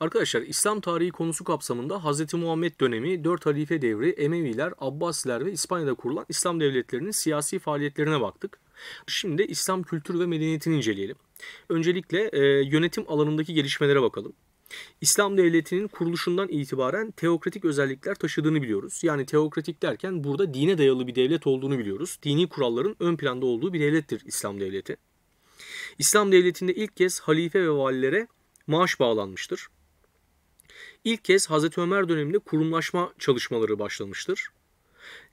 Arkadaşlar İslam tarihi konusu kapsamında Hz. Muhammed dönemi, 4 halife devri, Emeviler, Abbasiler ve İspanya'da kurulan İslam devletlerinin siyasi faaliyetlerine baktık. Şimdi İslam kültürü ve medeniyetini inceleyelim. Öncelikle e, yönetim alanındaki gelişmelere bakalım. İslam devletinin kuruluşundan itibaren teokratik özellikler taşıdığını biliyoruz. Yani teokratik derken burada dine dayalı bir devlet olduğunu biliyoruz. Dini kuralların ön planda olduğu bir devlettir İslam devleti. İslam devletinde ilk kez halife ve valilere maaş bağlanmıştır ilk kez Hazreti Ömer döneminde kurumlaşma çalışmaları başlamıştır.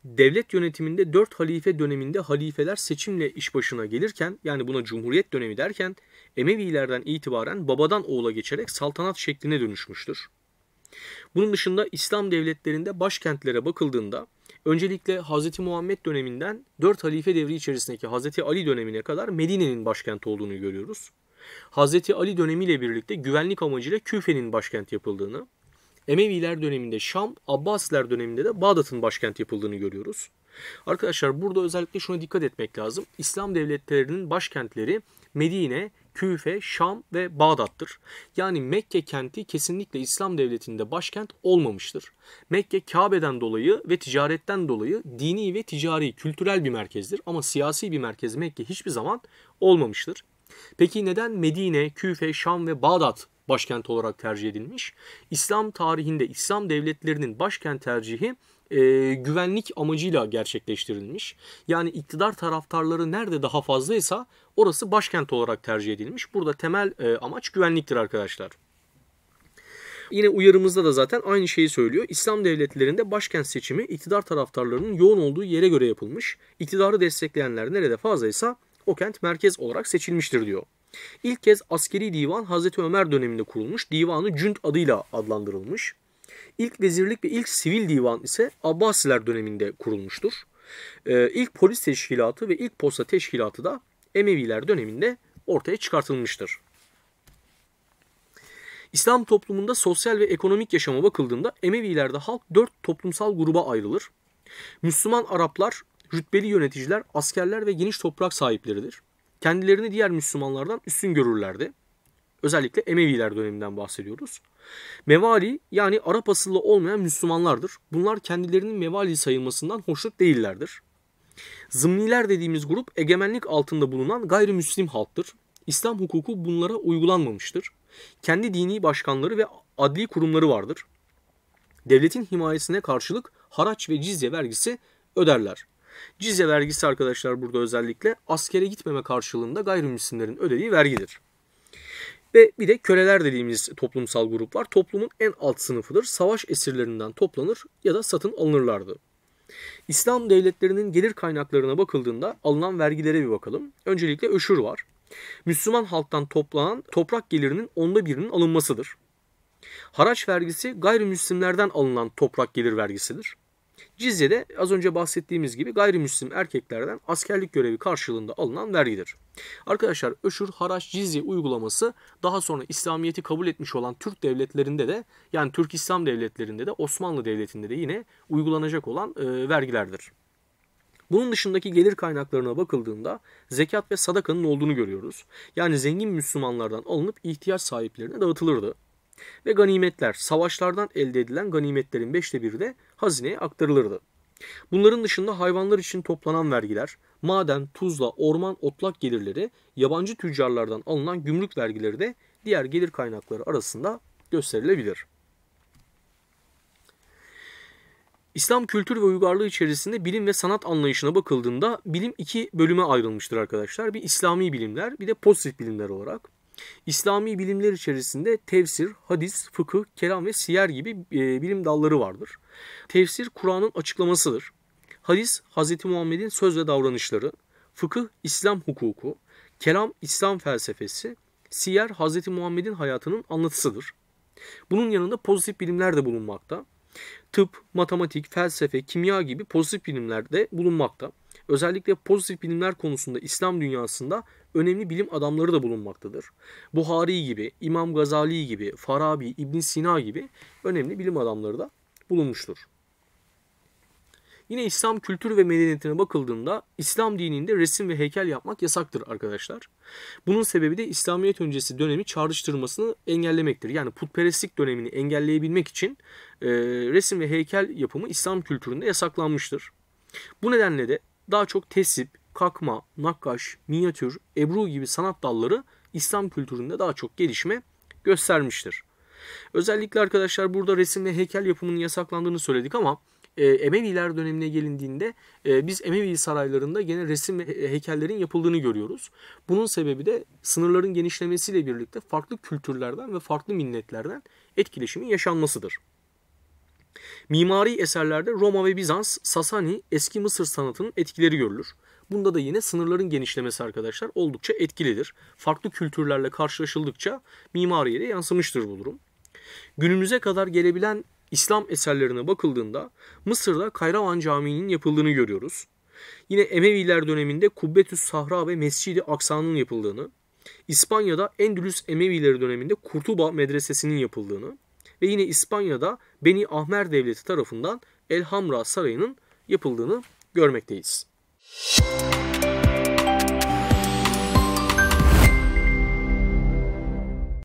Devlet yönetiminde 4 halife döneminde halifeler seçimle iş başına gelirken yani buna Cumhuriyet dönemi derken Emevilerden itibaren babadan oğula geçerek saltanat şekline dönüşmüştür. Bunun dışında İslam devletlerinde başkentlere bakıldığında öncelikle Hz. Muhammed döneminden 4 halife devri içerisindeki Hz. Ali dönemine kadar Medine'nin başkenti olduğunu görüyoruz. Hazreti Ali dönemiyle birlikte güvenlik amacıyla Küfe'nin başkent yapıldığını, Emeviler döneminde Şam, Abbasiler döneminde de Bağdat'ın başkent yapıldığını görüyoruz. Arkadaşlar burada özellikle şuna dikkat etmek lazım. İslam devletlerinin başkentleri Medine, Küfe, Şam ve Bağdat'tır. Yani Mekke kenti kesinlikle İslam devletinde başkent olmamıştır. Mekke Kabe'den dolayı ve ticaretten dolayı dini ve ticari, kültürel bir merkezdir ama siyasi bir merkez Mekke hiçbir zaman olmamıştır. Peki neden Medine, Küfe, Şam ve Bağdat başkent olarak tercih edilmiş? İslam tarihinde İslam devletlerinin başkent tercihi e, güvenlik amacıyla gerçekleştirilmiş. Yani iktidar taraftarları nerede daha fazlaysa orası başkent olarak tercih edilmiş. Burada temel e, amaç güvenliktir arkadaşlar. Yine uyarımızda da zaten aynı şeyi söylüyor. İslam devletlerinde başkent seçimi iktidar taraftarlarının yoğun olduğu yere göre yapılmış. İktidarı destekleyenler nerede fazlaysa o kent merkez olarak seçilmiştir diyor. İlk kez askeri divan Hazreti Ömer döneminde kurulmuş. Divanı Cünt adıyla adlandırılmış. İlk vezirlik ve ilk sivil divan ise Abbasiler döneminde kurulmuştur. Ee, ilk polis teşkilatı ve ilk posta teşkilatı da Emeviler döneminde ortaya çıkartılmıştır. İslam toplumunda sosyal ve ekonomik yaşama bakıldığında Emevilerde halk dört toplumsal gruba ayrılır. Müslüman Araplar rütbeli yöneticiler askerler ve geniş toprak sahipleridir. Kendilerini diğer Müslümanlardan üstün görürlerdi. Özellikle Emeviler döneminden bahsediyoruz. Mevali yani Arap asıllı olmayan Müslümanlardır. Bunlar kendilerinin mevali sayılmasından hoşnut değillerdir. Zımniler dediğimiz grup egemenlik altında bulunan gayrimüslim halktır. İslam hukuku bunlara uygulanmamıştır. Kendi dini başkanları ve adli kurumları vardır. Devletin himayesine karşılık haraç ve cizye vergisi öderler. Cizye vergisi arkadaşlar burada özellikle askere gitmeme karşılığında gayrimüslimlerin ödediği vergidir. Ve bir de köleler dediğimiz toplumsal grup var. Toplumun en alt sınıfıdır. Savaş esirlerinden toplanır ya da satın alınırlardı. İslam devletlerinin gelir kaynaklarına bakıldığında alınan vergilere bir bakalım. Öncelikle öşür var. Müslüman halktan toplanan toprak gelirinin onda birinin alınmasıdır. Haraç vergisi gayrimüslimlerden alınan toprak gelir vergisidir. Cizye'de az önce bahsettiğimiz gibi gayrimüslim erkeklerden askerlik görevi karşılığında alınan vergidir. Arkadaşlar Öşür Haraç Cizye uygulaması daha sonra İslamiyet'i kabul etmiş olan Türk devletlerinde de yani Türk İslam devletlerinde de Osmanlı devletinde de yine uygulanacak olan e, vergilerdir. Bunun dışındaki gelir kaynaklarına bakıldığında zekat ve sadakanın olduğunu görüyoruz. Yani zengin Müslümanlardan alınıp ihtiyaç sahiplerine dağıtılırdı. Ve ganimetler, savaşlardan elde edilen ganimetlerin beşte biri de hazineye aktarılırdı. Bunların dışında hayvanlar için toplanan vergiler, maden, tuzla, orman, otlak gelirleri, yabancı tüccarlardan alınan gümrük vergileri de diğer gelir kaynakları arasında gösterilebilir. İslam kültür ve uygarlığı içerisinde bilim ve sanat anlayışına bakıldığında bilim iki bölüme ayrılmıştır arkadaşlar. Bir İslami bilimler bir de pozitif bilimler olarak. İslami bilimler içerisinde tefsir, hadis, fıkıh, kelam ve siyer gibi e, bilim dalları vardır. Tefsir Kur'an'ın açıklamasıdır. Hadis Hz. Muhammed'in söz ve davranışları, fıkıh İslam hukuku, kelam İslam felsefesi, siyer Hz. Muhammed'in hayatının anlatısıdır. Bunun yanında pozitif bilimler de bulunmakta. Tıp, matematik, felsefe, kimya gibi pozitif bilimler de bulunmakta özellikle pozitif bilimler konusunda İslam dünyasında önemli bilim adamları da bulunmaktadır. Buhari gibi, İmam Gazali gibi, Farabi, İbn Sina gibi önemli bilim adamları da bulunmuştur. Yine İslam kültürü ve medeniyetine bakıldığında İslam dininde resim ve heykel yapmak yasaktır arkadaşlar. Bunun sebebi de İslamiyet öncesi dönemi çağrıştırmasını engellemektir. Yani putperestlik dönemini engelleyebilmek için e, resim ve heykel yapımı İslam kültüründe yasaklanmıştır. Bu nedenle de daha çok tesip, kakma, nakkaş, minyatür, ebru gibi sanat dalları İslam kültüründe daha çok gelişme göstermiştir. Özellikle arkadaşlar burada resim ve heykel yapımının yasaklandığını söyledik ama e, Emeviler dönemine gelindiğinde e, biz Emevi saraylarında gene resim ve heykellerin yapıldığını görüyoruz. Bunun sebebi de sınırların genişlemesiyle birlikte farklı kültürlerden ve farklı milletlerden etkileşimin yaşanmasıdır. Mimari eserlerde Roma ve Bizans, Sasani, eski Mısır sanatının etkileri görülür. Bunda da yine sınırların genişlemesi arkadaşlar oldukça etkilidir. Farklı kültürlerle karşılaşıldıkça mimariye de yansımıştır bu durum. Günümüze kadar gelebilen İslam eserlerine bakıldığında Mısır'da Kayravan Camii'nin yapıldığını görüyoruz. Yine Emeviler döneminde Kubbetüs Sahra ve Mescidi Aksa'nın yapıldığını, İspanya'da Endülüs Emevileri döneminde Kurtuba Medresesi'nin yapıldığını ve yine İspanya'da Beni Ahmer Devleti tarafından Elhamra Sarayı'nın yapıldığını görmekteyiz. Müzik